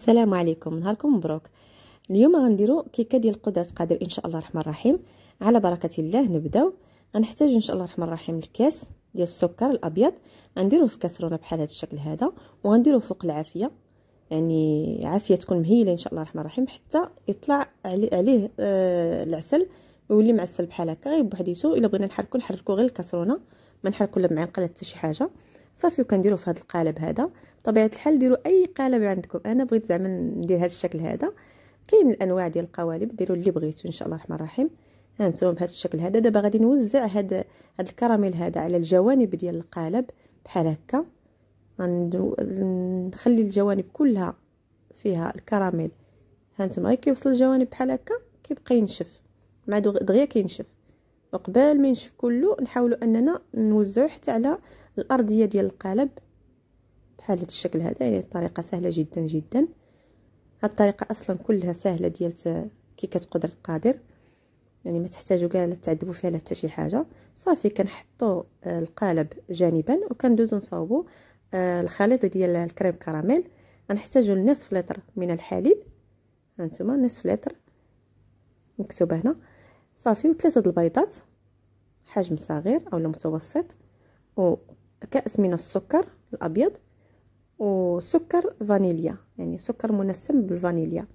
السلام عليكم نهاركم مبروك اليوم غنديرو كيكه ديال القدرات قادر ان شاء الله الرحمن الرحيم على بركه الله نبداو غنحتاج ان شاء الله الرحمن الرحيم الكاس ديال السكر الابيض غنديروا في كاسرونه بحال هذا الشكل هذا وغنديروا فوق العافيه يعني عافيه تكون مهيله ان شاء الله الرحمن الرحيم حتى يطلع عليه آه العسل ويولي معسل بحال هكا غير بوحديتو الا بغينا نحركو نحركو غير الكاسرونه ما نحركو لا معلقه لا حتى شي حاجه صافي وكنديرو في هذا القالب هذا بطبيعه الحال ديروا اي قالب عندكم انا بغيت زعما ندير هذا الشكل هذا كاين الانواع ديال القوالب ديروا اللي بغيتو ان شاء الله الرحمن الرحيم ها انتم بهذا الشكل هذا دابا غادي نوزع هذا هذا الكراميل هذا على الجوانب ديال القالب بحال هكا نخلي الجوانب كلها فيها الكراميل هانتوما غير كيوصل الجوانب بحال هكا كيبقى ينشف مع دغيا كينشف قبل ما ينشف كله نحاولوا اننا نوزعو حتى على الارضيه ديال القالب بحال هذا الشكل هذا يعني الطريقه سهله جدا جدا هاد الطريقه اصلا كلها سهله ديال كي كتقدر القادر يعني ما تحتاجوا كاع لا تعذبوا فيها لا حتى شي حاجه صافي كنحطوا آه، القالب جانبا وكندوزوا نصاوبوا آه، الخليط ديال الكريم كراميل غنحتاجوا نصف لتر من الحليب هانتوما نصف لتر مكتوبه هنا صافي وثلاثه البيضات حجم صغير او متوسط وكأس من السكر الابيض وسكر فانيليا يعني سكر منسم بالفانيليا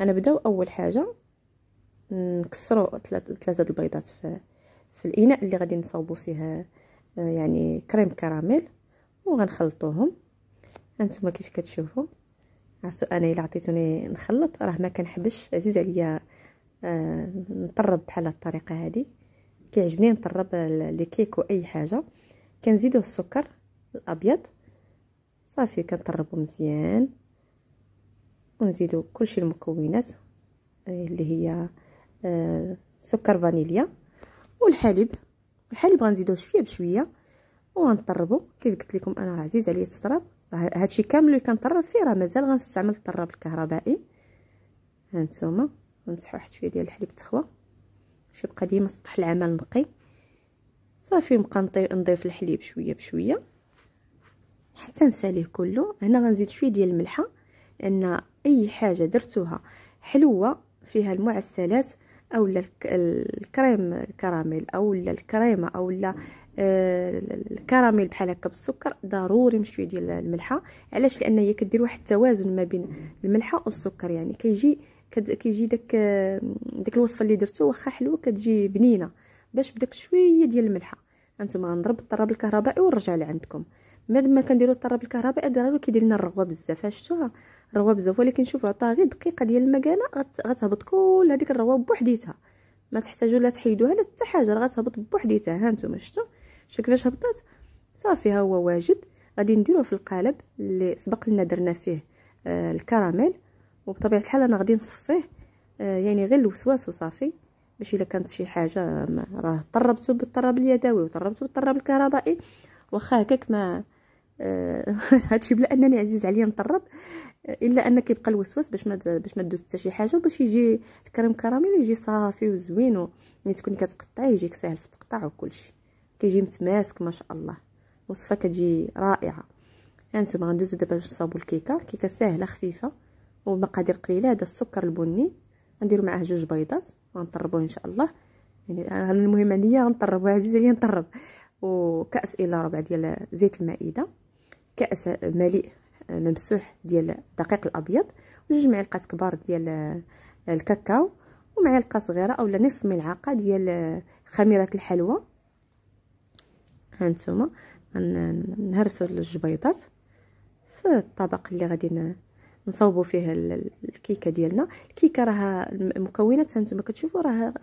غنبداو اول حاجه نكسروا ثلاثه البيضات في في الاناء اللي غادي نصاوبوا فيها آه، يعني كريم كراميل وغنخلطوهم هانتوما كيف كتشوفوا عرفتوا انا الا عطيتوني نخلط راه ما كنحبش عزيز عليا آه نطرب بحال الطريقه هذه كيعجبني نطرب لي كيك واي حاجه كنزيدو السكر الابيض صافي كنطربو مزيان ونزيدو كلشي المكونات آه، اللي هي آه، سكر فانيليا والحليب الحليب غنزيدوه شويه بشويه وغنطربو كيف قلت لكم انا راه عزيز عليا التطراب هادشي كامل اللي كنطرب فيه راه مازال غنستعمل الطراب الكهربائي هانتوما نمسحو واحد شويه ديال الحليب التخوه باش يبقى ديما سطح العمل نقي صافي نبقى نضيف الحليب شويه بشويه حتى نساليه كله هنا غنزيد شويه ديال الملحه لان اي حاجه درتوها حلوه فيها المعسلات او الكريم كراميل او الكريمه او آه، الكراميل بحال هكا بالسكر ضروري مشوي ديال الملحه علاش لان هي كدير واحد التوازن ما بين الملحه والسكر يعني كيجي كيجي داك داك الوصفه اللي درتو واخا حلوه كتجي بنينه باش بداك شويه ديال الملحه هانتوما غنضرب الطراب الكهربائي ونرجع لعندكم مادام ما كنديروا الطراب الكهربائي داروا كيدير لنا الرغوه بزاف شفتوها الرغوه بزاف ولكن شوفوا عطاها غير دقيقه ديال المكانه غتهبط كل هذيك الرغوه بوحديتها ما تحتاجوا لا تحيدوها لا حتى حاجه غتهبط بوحديتها هانتوما نتوما شفتوا كيفاش هبطات صافي ها هو واجد غادي نديروه في القالب اللي سبق لنا درنا فيه آه الكراميل وبطبيعه الحال انا غادي نصفيه آه، يعني غير الوسواس وصافي باش الا كانت شي حاجه راه طربته بالطراب اليدوي وطربته بالطراب الكهربائي واخا هكاك ما آه، هادشي بلا انني عزيز عليا نطرب الا ان كيبقى الوسواس باش ما باش ما دوز حتى شي حاجه وباش يجي الكريم كراميل يجي صافي وزوين ملي يعني تكوني كتقطعيه يجيك ساهل في التقطاع وكلشي كيجي متماسك ما شاء الله وصفه كتجي رائعه هانتوما يعني غندوزو دابا باش نصاوبو الكيكه الكيكه ساهله خفيفه ومقادير قليله هذا السكر البني غندير معاه جوج بيضات غنطربوه ان شاء الله يعني المهم عليا غنطرب عزيز عليا نطرب وكاس الى ربع ديال زيت المائده كاس مليء ممسوح ديال الدقيق الابيض وجوج معلقات كبار ديال الكاكاو ومعلقه صغيره اولا نصف ملعقه ديال خميره الحلوى هانتوما نهرسوا الجبيضات في الطبق اللي غادي نصوبوا فيه الكيكه ديالنا الكيكه راه المكونات هانتوما كتشوفوا راه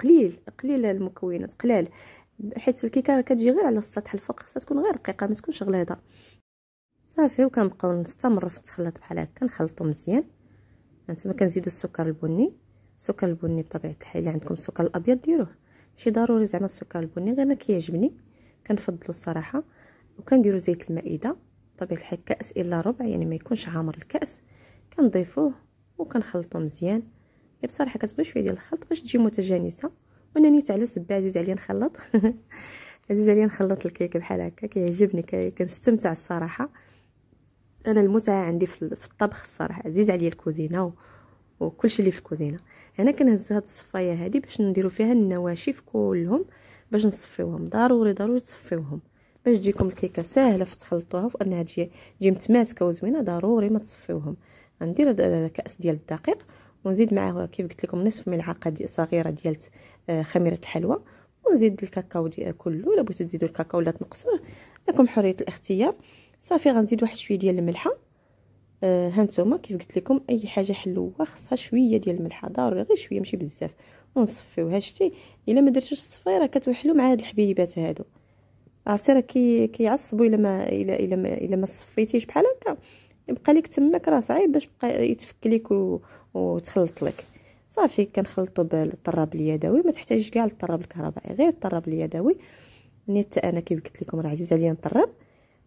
قليل قليل المكونات قلال حيت الكيكه كتجي غير على السطح الفوق خصها تكون غير رقيقه ما تكونش غليظه صافي وكنبقاو نستمر في التخليط بحال هكا نخلطو مزيان هانتوما كنزيدو السكر البني السكر البني بطبيعه الحال الا عندكم السكر الابيض ديروه ماشي ضروري زعما السكر البني غير انا كيعجبني كنفضلو الصراحه وكنديروا زيت المائده بطبيعه الحال كاس الا ربع يعني ما يكونش عامر الكاس كنضيفوه وكنخلطو مزيان بصراحه كتبغي شويه ديال الخلط باش تجي متجانسه وانا نيت على سبه عزيز عليا نخلط عزيز عليا نخلط الكيك بحال هكا كيعجبني كنستمتع الصراحه انا المتعه عندي في الطبخ الصراحه عزيز عليا الكوزينه وكلشي اللي في الكوزينه هنا كنهزو هاد الصفايه هادي باش نديرو فيها النواشف كلهم باش نصفيوهم ضروري ضروري تصفيوهم باش تجيكم الكيكه ساهله في تخلطوها وانها تجي تجي متماسكه وزوينه ضروري ما تصفيوهم غندير كاس ديال الدقيق ونزيد معاه كيف قلت لكم نصف ملعقه دي صغيره ديال آه، خميره الحلوى ونزيد الكاكاو دي آه، كله الا بغيتو تزيدوا الكاكاو ولا تنقصوه لكم حريه الاختيار صافي غنزيد واحد شويه ديال الملحه آه، ها هانتوما كيف قلت لكم اي حاجه حلوه خصها شويه ديال الملحه ضروري غير شويه ماشي بزاف ونصفيوها شتي الا ما درتوش الصفيره كتوحلوا مع هاد الحبيبات هادو عرفتي راه كي كيعصبوا الا ما الا الا ما الا ما صفيتيش بحال هكا يبقى لك تماك راه صعيب باش يبقى يتفك لك و... وتخلط لك صافي كنخلطو بالطراب اليدوي ما تحتاجش كاع الطراب الكهربائي غير الطراب اليدوي نيت انا كيف قلت لكم راه عزيز عليا نطرب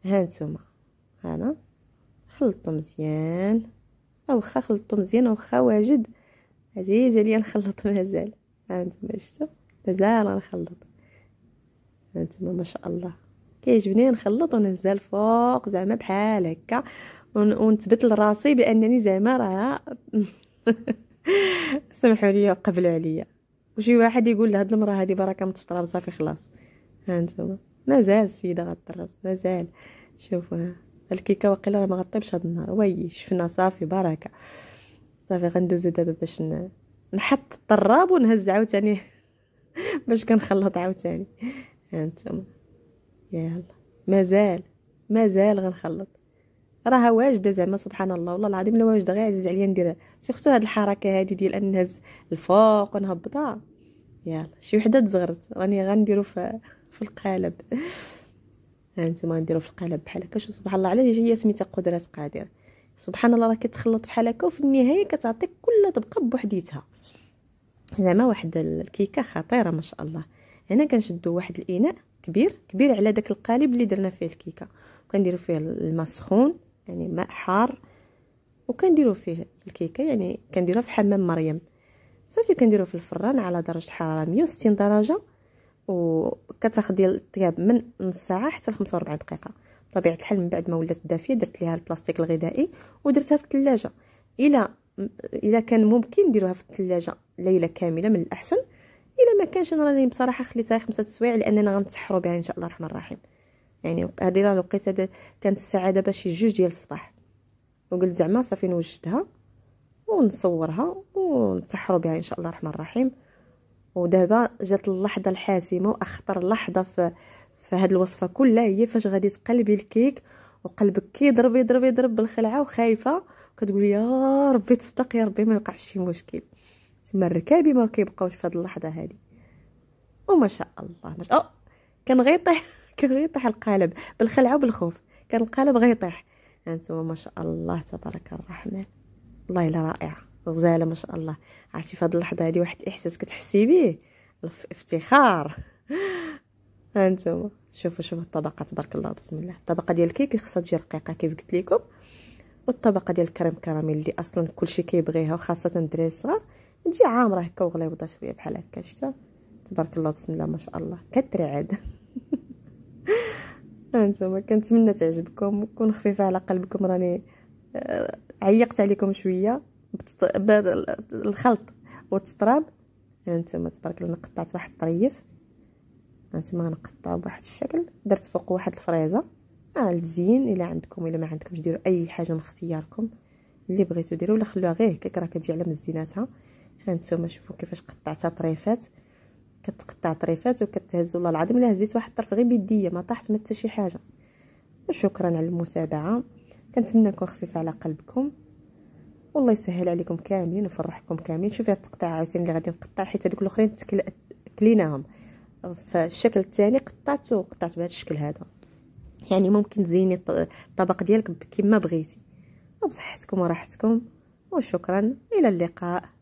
ها نتوما انا خلطو مزيان او واخا خلطو مزيان واخا واجد عزيز عليا نخلط مازال ها نتوما شفتوا مازال نخلط هانتوما ما شاء الله كيعجبني نخلط ونهزها الفوق زعما بحال هكا ونثبت لراسي بانني زعما راه سمحوا لي قبلوا عليا وشي واحد يقول لهاد المراه هادي بركه متطرب صافي خلاص هانتوما مازال السيده غطرب مازال شوفوا ها الكيكه واقيلا راه ما غطيبش هاد النهار وي شفنا صافي بركه صافي غندوزو دابا باش نحط الطراب ونهز عاوتاني باش كنخلط عاوتاني هانتوما يلا مازال مازال غنخلط راها واجده زعما سبحان الله والله العظيم لا واجده غير عزيز عليا ندير سيرتو هاد الحركه هادي ديال نهز الفوق ونهبطها يلا شي وحده تزغرت راني غنديرو في في القالب هانتوما غنديرو في القالب بحال هكا شو سبحان الله علاش هي سميتها قدرات قادر سبحان الله راه كتخلط بحال هكا وفي النهايه كتعطيك كل طبقه بوحديتها زعما واحد الكيكه خطيره ما شاء الله هنا كنشدو واحد الاناء كبير كبير على داك القالب اللي درنا فيه الكيكه وكنديروا فيه الماء سخون يعني ماء حار وكنديروا فيه الكيكه يعني كنديروها في حمام مريم صافي كنديروه في الفران على درجه حراره 160 درجه وكتاخذي ديال الطياب من نص ساعه حتى ل 45 دقيقه بطبيعه الحال من بعد ما ولات دافيه درت ليها البلاستيك الغذائي ودرتها في الثلاجه الى الا كان ممكن نديروها في الثلاجه ليله كامله من الاحسن الا ما كانش راني بصراحه خليتها خمسة السوايع لاننا غنتسحروا بها ان شاء الله الرحمن الرحيم يعني هذه راه لقيتها كانت الساعه دابا شي جوج ديال الصباح وقلت زعما صافي نوجدها ونصورها ونتسحروا بها ان شاء الله الرحمن الرحيم ودابا جات اللحظه الحاسمه واخطر لحظه في في هذه الوصفه كلها هي فاش غادي تقلبي الكيك وقلبك كيضرب يضرب يضرب بالخلعه وخايفه كتقولي يا ربي تصدق يا ربي ما يوقعش شي مشكل تما الركابي ما كيبقاوش في هذه اللحظه هذه وما شاء الله ما شاء الله كان غيطيح كان غيطيح القالب بالخلعه وبالخوف كان القالب غيطيح انتما ما شاء الله تبارك الرحمن والله الا رائعه غزاله ما شاء الله عرفتي في هذه اللحظه هذه واحد الاحساس كتحسي به افتخار هانتوما شوفوا شوفوا الطبقه تبارك الله بسم الله الطبقه ديال الكيك خاصها تجي رقيقه كيف قلت لكم والطبقه ديال الكريم كراميل اللي اصلا كلشي كيبغيها وخاصه الدراري الصغار تجي عامره هكا وغليوضه شويه بحال هكا شتا تبارك الله بسم الله ما شاء الله كثري عاد انتما كنتمنى تعجبكم وتكون خفيفه على قلبكم راني آه، عيقت عليكم شويه بالخلط والتطراب هانتوما تبارك الله قطعت واحد الطريف هانتوما غنقطعو بواحد الشكل درت فوق واحد الفريزه اه الزين الا عندكم الا ما عندكمش ديروا اي حاجه من اختياركم اللي بغيتو ديروا ولا خلوها غير هكاك راه كتجي على مزيناتها هانتوما شوفوا كيفاش قطعتها طريفات كتقطع طريفات وكتهز والله العظيم الا هزيت واحد الطرف غير بيديا ما طاحت ما حتى شي حاجه شكرا على المتابعه كنتمنى تكون خفيفه على قلبكم والله يسهل عليكم كاملين ويفرحكم كاملين شوفي هاد التقطيع عاوتاني اللي غادي نقطع حيت هذوك الاخرين كليناهم فالشكل الثاني قطعته وقطعت بهذا الشكل هذا يعني ممكن تزيني الطبق ديالك كما بغيتي وبصحتكم وراحتكم وشكرا الى اللقاء